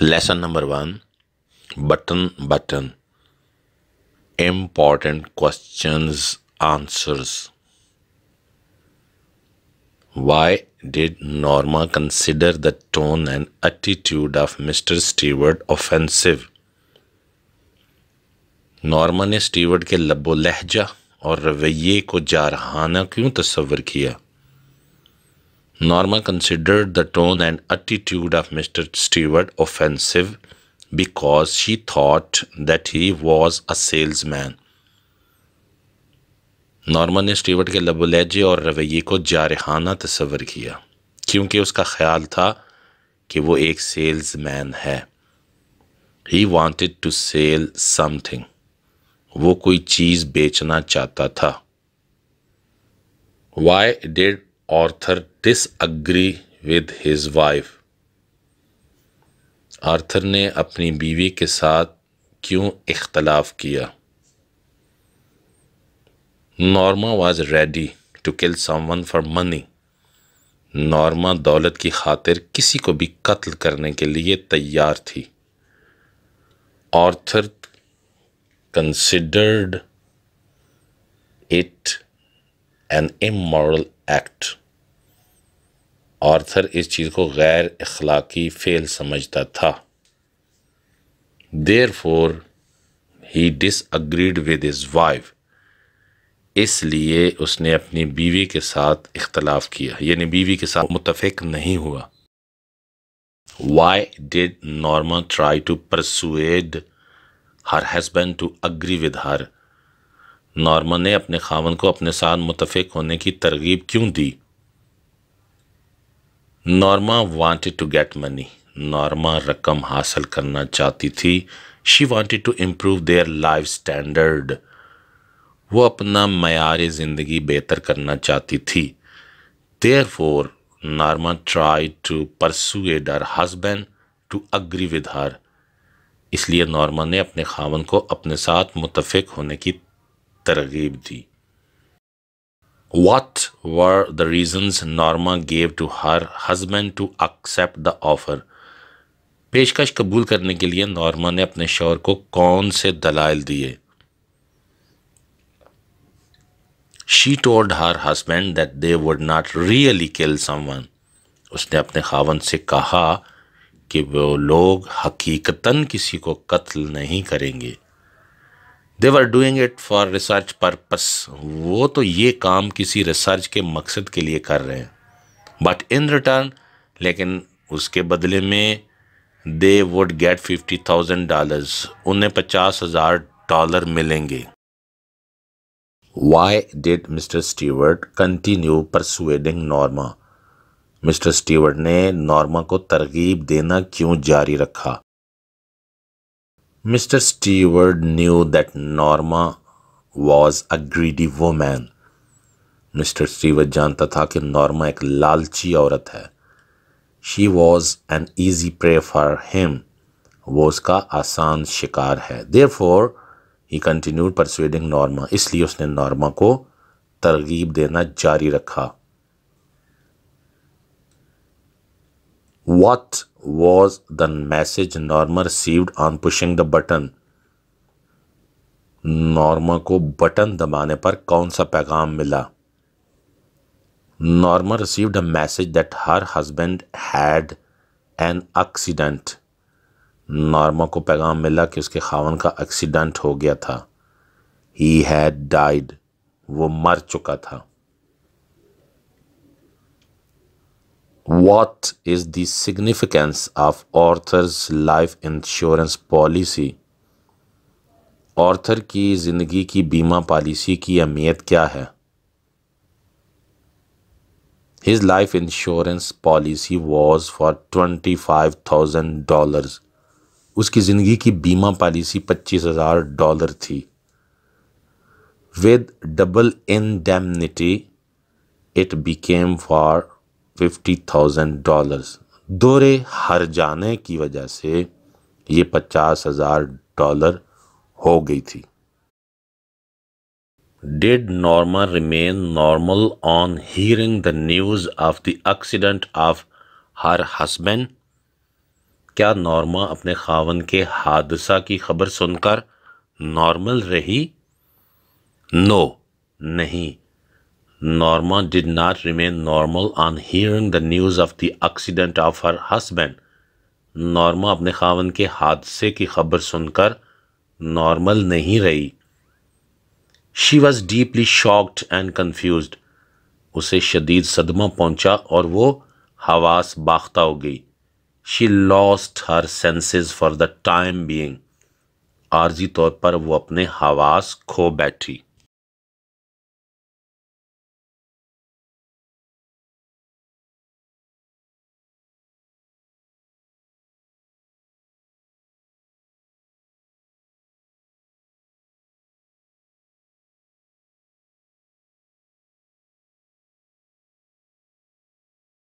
Lesson number one button button important questions answers why did Norma consider the tone and attitude of Mister Steward offensive Norma ने Steward के लबो लहजा और रवैये को जारहाना क्यों तस्वर किया Norma considered the tone and attitude of Mr. Stewart offensive because she thought that he was a salesman. Norma ने Stewart के लबुलहजे और रवैये को जारहाना तस्वर किया क्योंकि उसका ख्याल था कि वो एक सेल्स मैन है he wanted to sell something वो कोई चीज़ बेचना चाहता था why did Arthur disagree with his wife Arthur ने अपनी बीवी के साथ क्यों इख्तलाफ किया Norma was ready to kill someone for money Norma दौलत की खातिर किसी को भी कत्ल करने के लिए तैयार थी Arthur considered it an immoral act Arthur इस चीज़ को गैर अखलाकी फेल समझता था therefore he disagreed with his wife इसलिए उसने अपनी बीवी के साथ इख्तलाफ किया यानी बीवी के साथ मुतफिक नहीं हुआ why did Norma try to persuade her husband to agree with her Norma ने अपने खावन को अपने साथ मुतफिक होने की तरगीब क्यों दी Norma wanted to get money Norma रकम हासिल करना चाहती थी she wanted to improve their life standard वो अपना मैार ज़िंदगी बेहतर करना चाहती थी therefore Norma try to persuade her husband to agree with her इसलिए नॉर्मा ने अपने खावन को अपने साथ मुतफ़ होने की तरगीब दी What were the reasons Norma gave to her husband to accept the offer? पेशकश कबूल करने के लिए नॉर्मा ने अपने शोर को कौन से दलाल दिए she told her husband that they would not really kill someone उसने अपने खावन से कहा कि वो लोग हकीकतन किसी को कत्ल नहीं करेंगे they were doing it for research purpose वो तो ये काम किसी रिसर्च के मकसद के लिए कर रहे हैं बट इन रिटर्न लेकिन उसके बदले में they would get fifty thousand dollar उन्हें पचास हज़ार डॉलर मिलेंगे why did Mister Stewart continue persuading Norma Mister Stewart ने नॉर्मा को तरगीब देना क्यों जारी रखा Mr. Stewart knew that Norma was a greedy woman. Mr. Stewart जानता था कि Norma एक लालची औरत है She was an easy prey for him. वो उसका आसान शिकार है Therefore, he continued persuading Norma. Norma इसलिए उसने नॉर्मा को तरगीब देना जारी रखा what was the message Norma received on pushing the button? Norma को बटन दबाने पर कौन सा पैगाम मिला Norma received a message that her husband had an accident Norma को पैगाम मिला कि उसके खावन का एक्सीडेंट हो गया था ही हैड डाइड वो मर चुका था what is the significance of author's life insurance policy Arthur की ज़िंदगी की बीमा पॉलिसी की अहमियत क्या है His life insurance policy was for twenty five thousand dollars उसकी ज़िंदगी की बीमा पॉलिसी पच्चीस हज़ार डॉलर थी with double indemnity it became for fifty thousand dollars दोरे हर जाने की वजह से ये पचास हज़ार डॉलर हो गई थी did Norma remain normal on hearing the news of the accident of her husband? क्या नॉर्मा अपने खावन के हादसा की खबर सुनकर नॉर्मल रही नो no, नहीं Norma did not remain normal on hearing the news of the accident of her husband. Norma अपने खावन के हादसे की खबर सुनकर normal नहीं रही She was deeply shocked and confused. उसे शदीद सदमा पहुंचा और वो हवास बाख्ता हो गई She lost her senses for the time being. आर्जी तौर पर वो अपने हवास खो बैठी